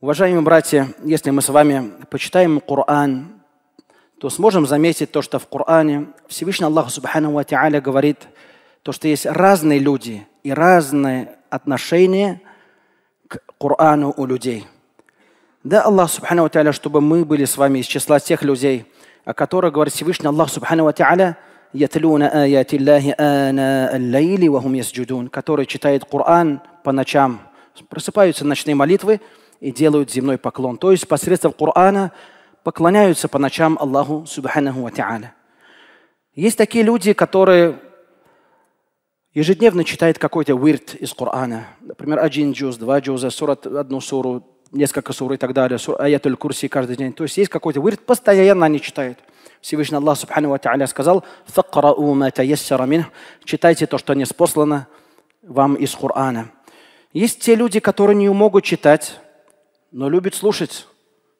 Уважаемые братья, если мы с вами почитаем Коран, то сможем заметить то, что в Коране Всевышний Аллах Субхану Тааля говорит, то, что есть разные люди и разные отношения к Корану у людей. Да, Аллах Субхану Тааля, чтобы мы были с вами из числа тех людей, о которых говорит Всевышний Аллах Субхану Тааля, يتلون آيات الله آناء الليل وهم يسجدون, которые читают Коран по ночам, просыпаются ночные молитвы – и делают земной поклон. То есть посредством Корана поклоняются по ночам Аллаху Субханаху Ва Есть такие люди, которые ежедневно читают какой-то вирт из Корана. Например, один джуз, два джуза, сурат, одну суру, несколько сур и так далее, сур, аятуль курси каждый день. То есть есть какой-то вирт, постоянно они читают. Всевышний Аллах Субхану Ва Та'аля сказал, читайте то, что не спослано вам из Корана. Есть те люди, которые не могут читать, но любит слушать.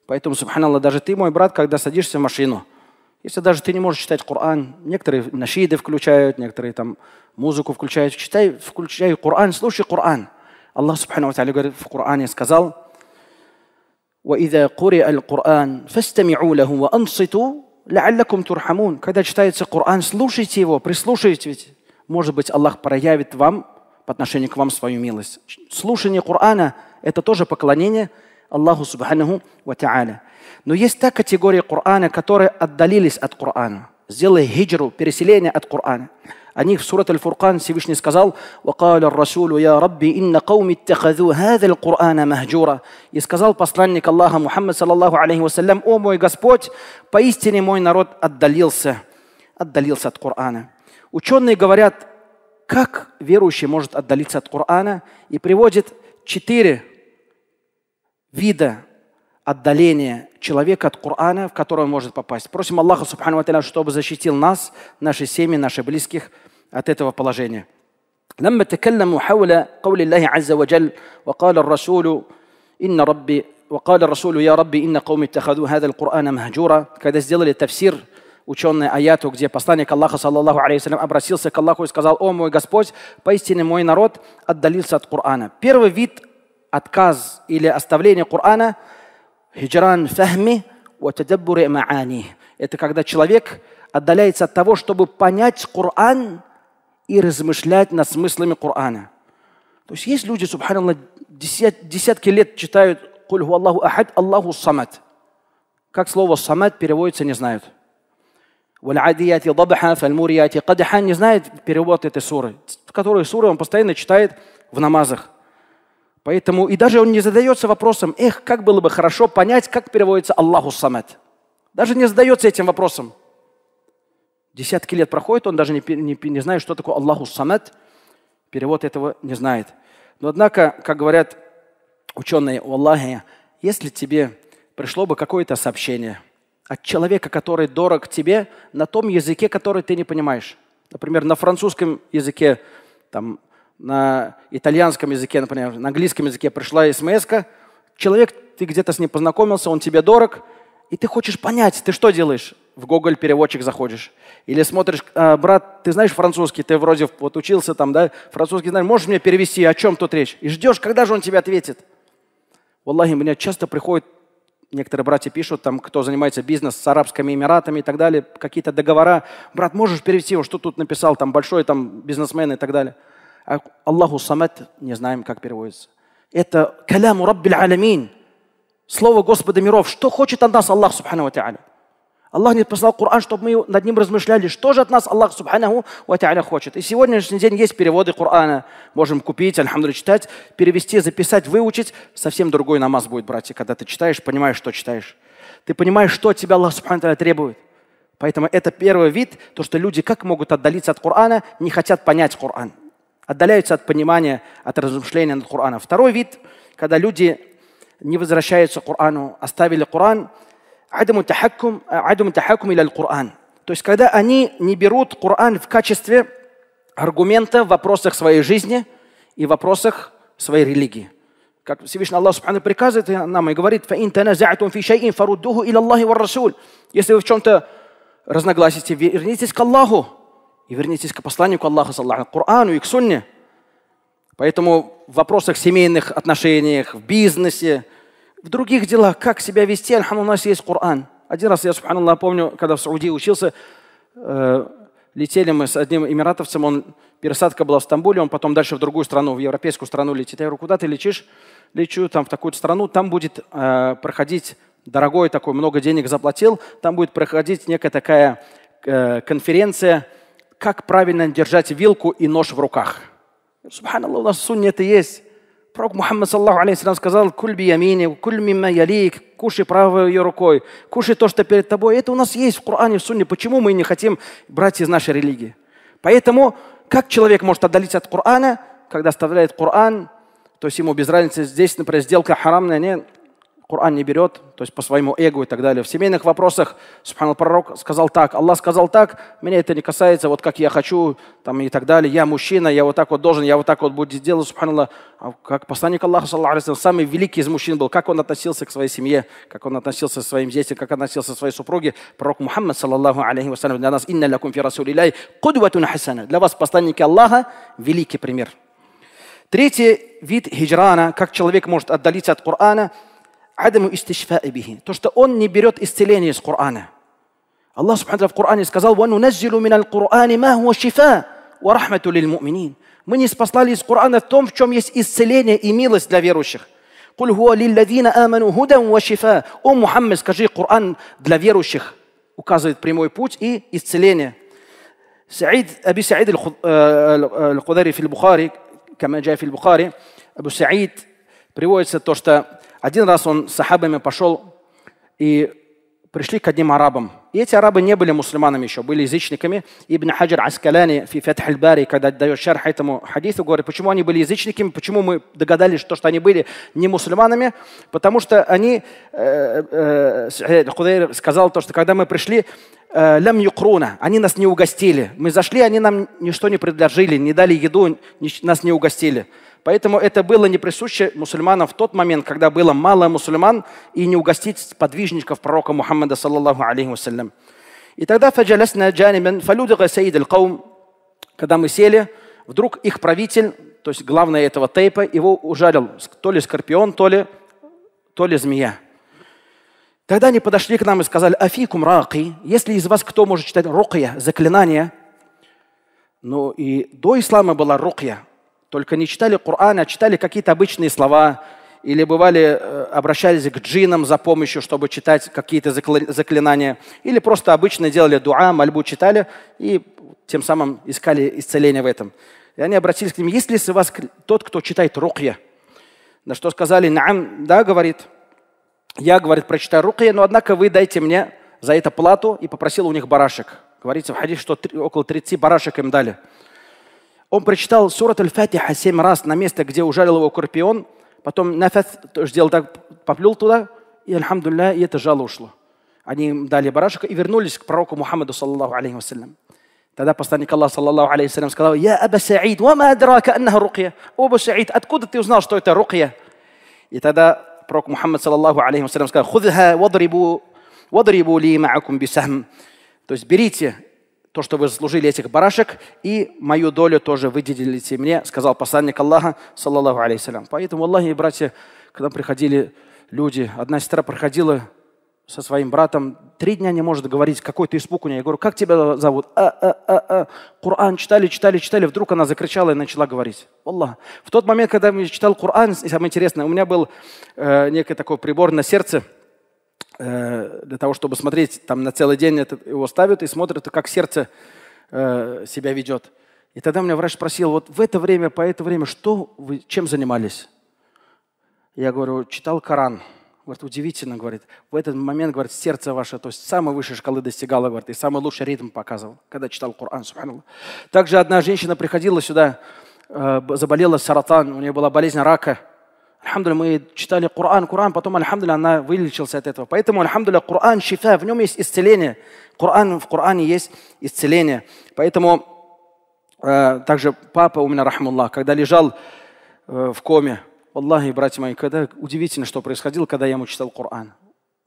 Поэтому, субханаллах, даже ты, мой брат, когда садишься в машину, если даже ты не можешь читать Коран, некоторые нашиды включают, некоторые там музыку включают, читай, включай Коран, слушай Коран. Аллах, субхану ва говорит в Коране, сказал, وَإِذَا قُرِئَ الْقُرْآنُ فَاسْتَمِعُوا لَهُ وَأَنْصِتُوا لَعَلَّكُمْ تُرْحَمُونَ Когда читается Коран, слушайте его, прислушайте, ведь, может быть, Аллах проявит вам по отношению к вам свою милость. Слушание Корана – это тоже поклонение – Аллаху Субханаху Ва Та'аля. Но есть та категория Корана, которые отдалились от Корана, сделали хиджру, переселение от Корана. О них в Сурат Аль-Фуркан Всевышний сказал «Вакал Расулу, я Рабби, инна кауми тахазу хазал Кур'ана махджура». И сказал посланник Аллаха Мухаммад, саллаллаху алейхи вассалям, «О мой Господь, поистине мой народ отдалился, отдалился от Корана». Ученые говорят, как верующий может отдалиться от Корана и приводит четыре вида отдаления человека от Корана, в который он может попасть. Просим Аллаха, Субхану Аталя, чтобы защитил нас, наши семьи, наших близких от этого положения. لما تكلموا حول قول الله عز وجل وقال الرسول إن ربي وقال الرسول يا ربي إن قومي اتخذوا هذا القرآن مهجورا когда сделали تفسир ученые аяту, где посланник Аллаха, саллаллаху алейхиссалям, обратился к Аллаху и сказал, «О мой Господь, поистине мой народ отдалился от Корана». Первый вид отказ или оставление Корана, хиджран фахми ватадаббури маани. Это когда человек отдаляется от того, чтобы понять Коран и размышлять над смыслами Корана. То есть есть люди, субханаллах, десят, десятки лет читают «Куль Аллаху ахад, Аллаху самад». Как слово «самад» переводится, не знают. «Валь-адияти дабаха, фаль-мурияти не знает перевод этой суры, которую суры он постоянно читает в намазах. Поэтому и даже он не задается вопросом, эх, как было бы хорошо понять, как переводится Аллаху Самет. Даже не задается этим вопросом. Десятки лет проходит, он даже не, не, не знает, что такое Аллаху Самет. Перевод этого не знает. Но однако, как говорят ученые у Аллахи, если тебе пришло бы какое-то сообщение от человека, который дорог тебе, на том языке, который ты не понимаешь. Например, на французском языке там, на итальянском языке, например, на английском языке пришла смс -ка. человек, ты где-то с ним познакомился, он тебе дорог, и ты хочешь понять, ты что делаешь? В Google переводчик заходишь. Или смотришь, э, брат, ты знаешь французский, ты вроде вот учился там, да, французский знаешь, можешь мне перевести, о чем тут речь? И ждешь, когда же он тебе ответит. В Валлахи, мне часто приходит некоторые братья пишут, там, кто занимается бизнес с Арабскими Эмиратами и так далее, какие-то договора. Брат, можешь перевести его, что тут написал, там, большой там, бизнесмен и так далее. А Аллаху Самад, не знаем, как переводится. Это каляму Раббиль Алямин, слово Господа миров. Что хочет от нас Аллах Субхану Ва Аллах не послал Коран, чтобы мы над ним размышляли, что же от нас Аллах Субханаху Ва хочет. И сегодняшний день есть переводы Корана. Можем купить, альхамдулю читать, перевести, записать, выучить. Совсем другой намаз будет, братья, когда ты читаешь, понимаешь, что читаешь. Ты понимаешь, что тебя Аллах Субхану требует. Поэтому это первый вид, то, что люди как могут отдалиться от Корана, не хотят понять Коран отдаляются от понимания, от размышления над Кораном. Второй вид, когда люди не возвращаются к Корану, оставили Коран, адаму тахаккум, адаму тахаккум или Коран. То есть, когда они не берут Коран в качестве аргумента в вопросах своей жизни и в вопросах своей религии. Как Всевышний Аллах Субхану приказывает нам и говорит, Если вы в чем-то разногласите, вернитесь к Аллаху и вернитесь к посланию к Аллаху, к Корану и к Сунне. Поэтому в вопросах семейных отношениях, в бизнесе, в других делах, как себя вести, альхамду, у нас есть Коран. Один раз я, субханаллах, помню, когда в Саудии учился, э, летели мы с одним эмиратовцем, он, пересадка была в Стамбуле, он потом дальше в другую страну, в европейскую страну летит. Я говорю, куда ты лечишь? Лечу там в такую страну, там будет э, проходить дорогой такой, много денег заплатил, там будет проходить некая такая э, конференция, как правильно держать вилку и нож в руках. Субханаллах, у нас в сунне это есть. Пророк Мухаммад саллаху алейхи сказал, "Кульби ямини, кульми мимма ялик, кушай правой ее рукой, кушай то, что перед тобой». Это у нас есть в Коране, в Сунне. Почему мы не хотим брать из нашей религии? Поэтому как человек может отдалиться от Корана, когда оставляет Коран, то есть ему без разницы, здесь, например, сделка харамная, нет, Коран не берет, то есть по своему эго и так далее. В семейных вопросах Субханал Пророк сказал так, Аллах сказал так, меня это не касается, вот как я хочу, там и так далее, я мужчина, я вот так вот должен, я вот так вот буду делать, Субханаллах. А как посланник Аллаха, саллаху самый великий из мужчин был, как он относился к своей семье, как он относился к своим детям, как относился к своей супруге. Пророк Мухаммад, саллаху алейхи вассалям, для нас, инна лакум фи расулилляй, хасана. Для вас, посланники Аллаха, великий пример. Третий вид хиджрана, как человек может отдалиться от Корана – عدم استشفاء به. То, что он не берет исцеление из Корана. Аллах Субхану в Коране сказал, وَنُنَزِّلُ مِنَ الْقُرْآنِ مَا هُوَ شِفَاء وَرَحْمَةُ لِلْمُؤْمِنِينَ Мы не спаслали из Корана в том, в чем есть исцеление и милость для верующих. قُلْ هُوَ لِلَّذِينَ آمَنُوا هُدًى وَشِفَاء О, Мухаммед, скажи, Коран для верующих указывает прямой путь и исцеление. سعيد أبي سعيد الخدري في البخاري كما جاء في البخاري أبو سعيد приводится то, что Один раз он с сахабами пошел и пришли к одним арабам. И эти арабы не были мусульманами еще, были язычниками. Ибн Хаджар Аскаляни в Фатх аль-Бари, когда дает шарх этому хадису, говорит, почему они были язычниками, почему мы догадались, что, что они были не мусульманами, потому что они, э, э, э Худейр сказал то, что когда мы пришли, э, лям юкруна, они нас не угостили. Мы зашли, они нам ничто не предложили, не дали еду, нас не угостили. Поэтому это было не присуще мусульманам в тот момент, когда было мало мусульман, и не угостить подвижников пророка Мухаммада, саллаллаху алейхи вассалям. И тогда фаджалясна джанимен фалюдага саид аль-каум, когда мы сели, вдруг их правитель, то есть главное этого тейпа, его ужалил то ли скорпион, то ли, то ли змея. Тогда они подошли к нам и сказали, «Афикум ракий, если из вас кто может читать рукия, заклинание?» Ну и до ислама была рукия, только не читали Коран, а читали какие-то обычные слова, или бывали, э, обращались к джинам за помощью, чтобы читать какие-то заклинания, или просто обычно делали дуа, мольбу читали и тем самым искали исцеление в этом. И они обратились к ним, есть ли с вас тот, кто читает рухья, На что сказали, нам, да, говорит, я, говорит, прочитаю рухья, но однако вы дайте мне за это плату и попросил у них барашек. Говорится в хадисе, что около 30 барашек им дали. Он прочитал Сурат Аль-Фатиха семь раз на место, где ужалил его Корпион, потом Нафат сделал так, поплюл туда, и, альхамдулля, и это жало ушло. Они дали барашка и вернулись к пророку Мухаммаду, саллаху алейхи вассалям. Тогда посланник Аллаха, саллаллаху алейхи вассалям, сказал, «Я Аба Саид, ва ма адрака аннаха рукья». «О, Аба Саид, откуда ты узнал, что это рукья?» И тогда пророк Мухаммад, саллаллаху алейхи вассалям, сказал, «Худха вадрибу, вадрибу ли маакум бисахм». То есть берите то, что вы заслужили этих барашек, и мою долю тоже выделите мне, сказал посланник Аллаха, саллаллаху алейсалям. Поэтому, Аллахи и братья, когда приходили люди, одна сестра проходила со своим братом, три дня не может говорить, какой-то испуг у нее. Я говорю, как тебя зовут? А, а, а, а. Коран читали, читали, читали. Вдруг она закричала и начала говорить. Аллах. В тот момент, когда я читал Коран, самое интересное, у меня был э, некий такой прибор на сердце – Э, для того, чтобы смотреть, там на целый день это, его ставят и смотрят, как сердце э, себя ведет. И тогда меня врач спросил, вот в это время, по это время, что вы, чем занимались? Я говорю, читал Коран. Говорит, удивительно, говорит, в этот момент, говорит, сердце ваше, то есть самой высшей шкалы достигало, говорит, и самый лучший ритм показывал, когда читал Коран, Также одна женщина приходила сюда, э, заболела саратан, у нее была болезнь рака – Альхамдуля, мы читали Коран, Коран, потом, Альхамдуля, она вылечился от этого. Поэтому, Альхамдуля, Коран, шифа, в нем есть исцеление. Коран, в Коране есть исцеление. Поэтому э, также папа у меня, рахмаллах, когда лежал э, в коме, Аллахи, братья мои, когда удивительно, что происходило, когда я ему читал Коран.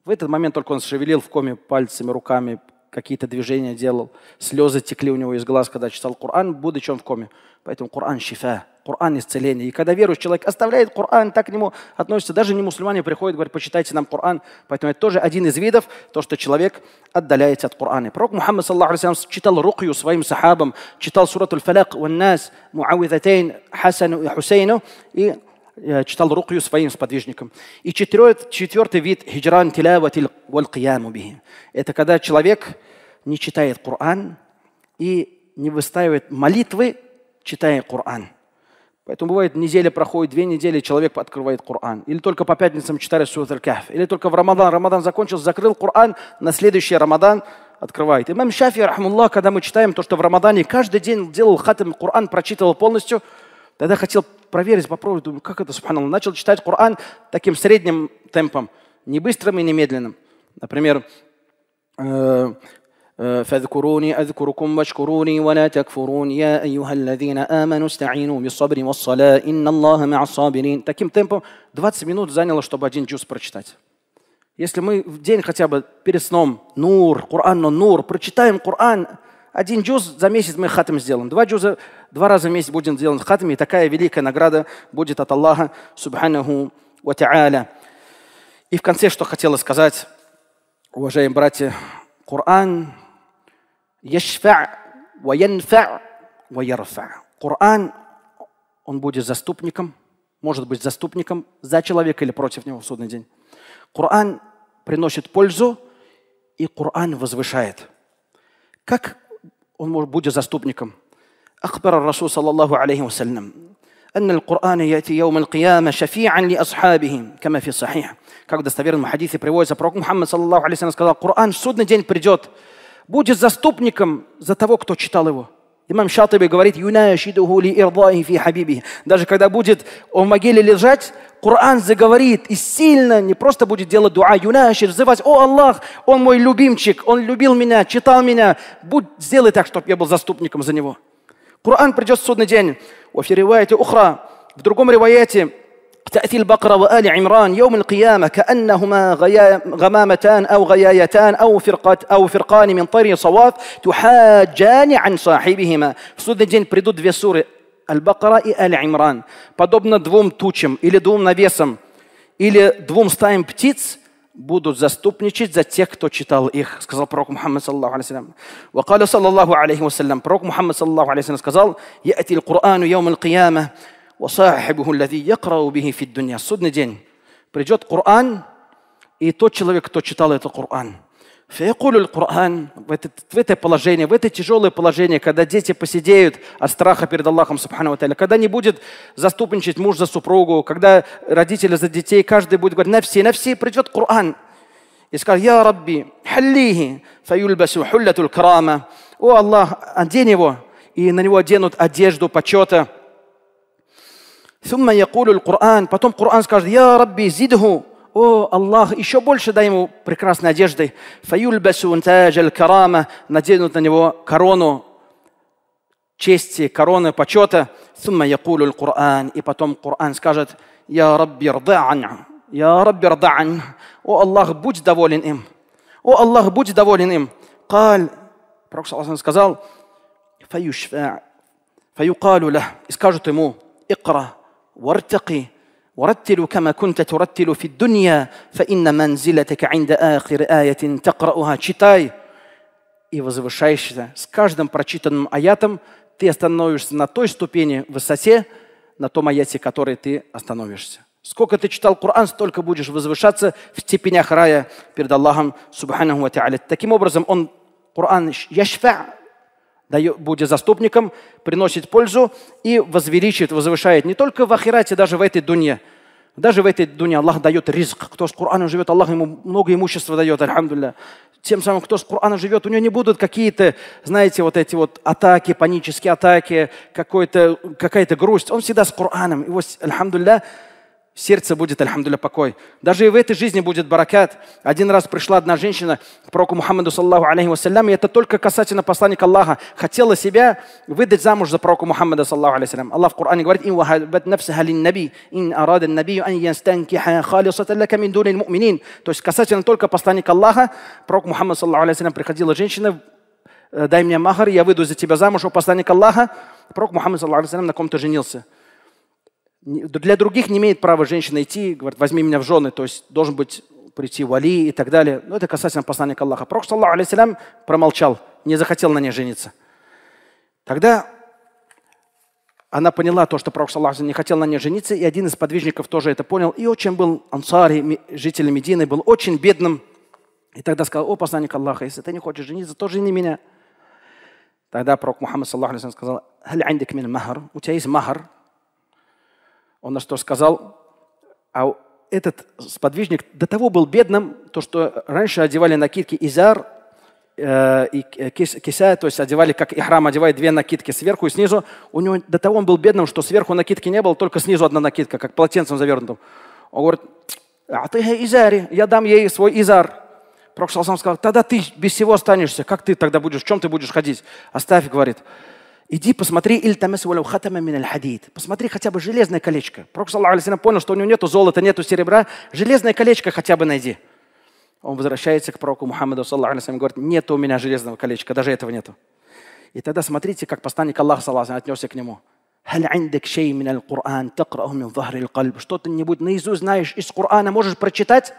В этот момент только он шевелил в коме пальцами, руками, какие-то движения делал. Слезы текли у него из глаз, когда читал Коран, будучи он в коме. Поэтому Коран шифа, Коран исцеление. И когда верующий человек оставляет Коран, так к нему относится. Даже не мусульмане приходят, говорят, почитайте нам Коран. Поэтому это тоже один из видов, то, что человек отдаляется от Корана. Пророк Мухаммад саллаху алейхи читал рукью своим сахабам, читал сурату аль-фаляк, ван-нас, муавидатейн, хасану и хусейну. И читал рукью своим сподвижникам. И четвертый, четвертый вид хиджран тилавати валь Это когда человек не читает Коран и не выставит молитвы, читая Коран. Поэтому бывает, неделя проходит, две недели, человек открывает Коран. Или только по пятницам читает Сурат аль Или только в Рамадан. Рамадан закончился, закрыл Коран, на следующий Рамадан открывает. Имам Шафи, рахмуллах, когда мы читаем то, что в Рамадане каждый день делал хатам Коран, прочитывал полностью – Тогда хотел проверить, попробовать, думаю, как это, субханаллах. Начал читать Коран таким средним темпом, не быстрым и не медленным. Например, فاذكروني أذكركم واشكروني ولا تكفرون يا أيها الذين آمنوا استعينوا بالصبر والصلاة إن الله مع الصابرين Таким темпом 20 минут заняло, чтобы один джуз прочитать. Если мы в день хотя бы перед сном Нур, Коран, но Нур, прочитаем Коран, один джуз за месяц мы хатам сделаем. Два джуза два раза в месяц будем делать хатами, и такая великая награда будет от Аллаха, субханаху ва та'аля. И в конце, что хотела сказать, уважаемые братья, Коран яшфа ва янфа ва ярфа. Коран, он будет заступником, может быть заступником за человека или против него в судный день. Коран приносит пользу, и Коран возвышает. Как он может быть заступником. أخبر الرسول صلى الله عليه وسلم أن القرآن يأتي يوم القيامة شفيعا لأصحابه كما في الصحيح как в достоверном хадисе приводится пророк Мухаммад саллаллаху алейхи сказал Коран в судный день придет будет заступником за того кто читал его Имам Шатаби говорит, юнашидуху ли ирдаихи фи хабибихи. Даже когда будет в могиле лежать, Коран заговорит и сильно не просто будет делать дуа, юнашид, взывать, о Аллах, он мой любимчик, он любил меня, читал меня, будь, сделай так, чтобы я был заступником за него. Коран придет в судный день. В другом ревояте تأتي البقرة وآل عمران يوم القيامة كأنهما غمامتان أو غيايتان أو فرقة أو فرقان من طير صواف تحاجان عن صاحبهما. سودجين بريدود في سورة البقرة и آل عمران. подобно двум тучам или двум навесам или двум стаям птиц будут заступничать за тех, кто читал их, сказал пророк Мухаммад саллаху алейхи وقال صلى الله عليه وسلم пророк Мухаммад саллаху алейхи сказал: يأتي القرآن يوم القيامة в судный день придет Коран, и тот человек, кто читал этот Коран, в, это, в это положение, в это тяжелое положение, когда дети посидеют от страха перед Аллахом, субхану когда не будет заступничать муж за супругу, когда родители за детей, каждый будет говорить, на все, на все придет Коран, и скажет: «Я Рабби, халлихи, фаюльбасу хуллятуль карама». О Аллах, одень его, и на него оденут одежду почета. Сумма якулю Коран. Потом Коран скажет, «Я Рабби зидху». О, Аллах, еще больше дай ему прекрасной одежды. Фаюльбасу карама. Наденут на него корону чести, короны, почета. Сумма якулю Коран. И потом Коран скажет, «Я Рабби рда'ан». «Я Рабби рда'ан». О, Аллах, будь доволен им. О, Аллах, будь доволен им. Каль. Пророк сказал, «Фаюшфа». Фаюкалю И скажут ему, «Икра». وارتقي ورتل كما كنت ترتل في الدنيا فإن منزلتك عند آخر آية تقرأها читай и возвышаешься. С каждым прочитанным аятом ты остановишься на той ступени высоте, на том аяте, который ты остановишься. Сколько ты читал Коран, столько будешь возвышаться в степенях рая перед Аллахом Субханаху Ва Таким образом, он, Коран, яшфа, будет заступником, приносит пользу и возвеличит, возвышает не только в Ахирате, даже в этой дуне. Даже в этой дуне Аллах дает риск, Кто с Кораном живет, Аллах ему много имущества дает, альхамдулля. Тем самым, кто с Кораном живет, у него не будут какие-то, знаете, вот эти вот атаки, панические атаки, какая-то грусть. Он всегда с Кораном. и Его, альхамдулля, сердце будет, альхамдуля, покой. Даже и в этой жизни будет баракат. Один раз пришла одна женщина к пророку Мухаммаду, саллаху алейхи вассалям, и это только касательно посланника Аллаха. Хотела себя выдать замуж за пророку Мухаммада, саллаху алейхи вассалям. Аллах в Коране говорит, «Ин вахабат нафсаха лин наби, ин арада набию ан янстанкиха халисатан лака мин дунин муминин». То есть касательно только посланника Аллаха, пророк Мухаммад, саллаху алейхи вассалям, приходила женщина, «Э, дай мне махар, я выйду за тебя замуж, у Посланника Аллаха. Пророк Мухаммад, саллаху алейхи вассалям, на ком-то женился для других не имеет права женщина идти, говорит, возьми меня в жены, то есть должен быть прийти вали и так далее. Но это касательно посланника Аллаха. Пророк, саллаху алейсалям, промолчал, не захотел на ней жениться. Тогда она поняла то, что пророк, саллаху не хотел на ней жениться, и один из подвижников тоже это понял. И очень был ансари, житель Медины, был очень бедным. И тогда сказал, о, посланник Аллаха, если ты не хочешь жениться, то жени меня. Тогда пророк Мухаммад, саллаху алейсалям, сказал, у тебя есть махар? Он на что сказал, а этот сподвижник до того был бедным, то, что раньше одевали накидки изар э, и э, кися, то есть одевали, как и храм одевает две накидки сверху и снизу. У него до того он был бедным, что сверху накидки не было, только снизу одна накидка, как полотенцем завернутым. Он говорит, а ты э, изари, я дам ей свой изар. Пророк сказал, тогда ты без всего останешься. Как ты тогда будешь, в чем ты будешь ходить? Оставь, говорит. Иди посмотри, иль хатама мин хадид. Посмотри хотя бы железное колечко. Пророк, саллаху понял, что у него нету золота, нету серебра. Железное колечко хотя бы найди. Он возвращается к пророку Мухаммаду, саллаху алейхи говорит, нет у меня железного колечка, даже этого нету. И тогда смотрите, как посланник Аллаха, саллаху отнесся к нему. Что-то-нибудь наизусть знаешь из Корана, можешь прочитать?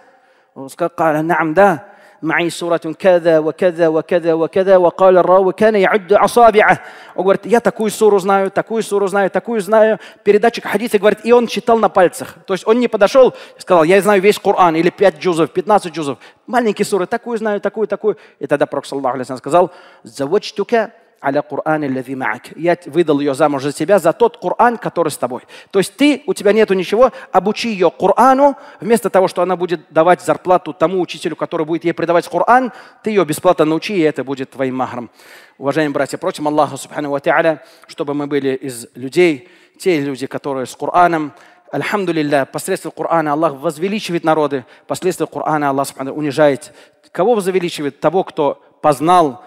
Он сказал, нам, да. معي سورة كذا وكذا وكذا وكذا وقال الراوي كان يعد أصابعه Он говорит, такую суру знаю, такую суру знаю, такую знаю. Передатчик хадиса говорит, и он читал на пальцах. То есть он не подошел и сказал, я знаю весь Коран, или 5 джузов, 15 джузов. Маленькие суры, такую знаю, такую, такую. И тогда Пророк, саллаху сказал, заводчтука аля Кур'ан или маак. Я выдал ее замуж за тебя, за тот Кур'ан, который с тобой. То есть ты, у тебя нету ничего, обучи ее Кур'ану, вместо того, что она будет давать зарплату тому учителю, который будет ей придавать Кур'ан, ты ее бесплатно научи, и это будет твоим махром. Уважаемые братья, просим Аллаха, субхану ва чтобы мы были из людей, те люди, которые с Кур'аном, Альхамду посредством Корана Аллах возвеличивает народы, посредством Корана Аллах унижает. Кого возвеличивает? Того, кто познал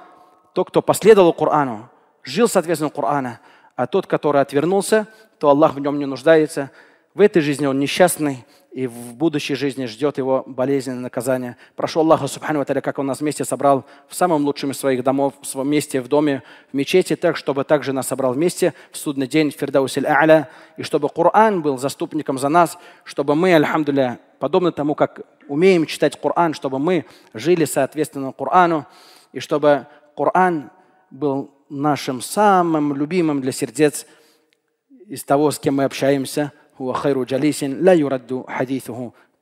тот, кто последовал Корану, жил соответственно Корана, а тот, который отвернулся, то Аллах в нем не нуждается. В этой жизни он несчастный, и в будущей жизни ждет его болезненное наказание. Прошу Аллаха, Субхану Аталя, как Он нас вместе собрал в самом лучшем из своих домов, в своем месте, в доме, в мечети, так, чтобы также нас собрал вместе в судный день Фирдаусель А'ля, и чтобы Коран был заступником за нас, чтобы мы, альхамдуля, подобно тому, как умеем читать Коран, чтобы мы жили соответственно Корану, и чтобы Коран был нашим самым любимым для сердец из того, с кем мы общаемся.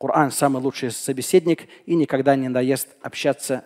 Коран – самый лучший собеседник и никогда не надоест общаться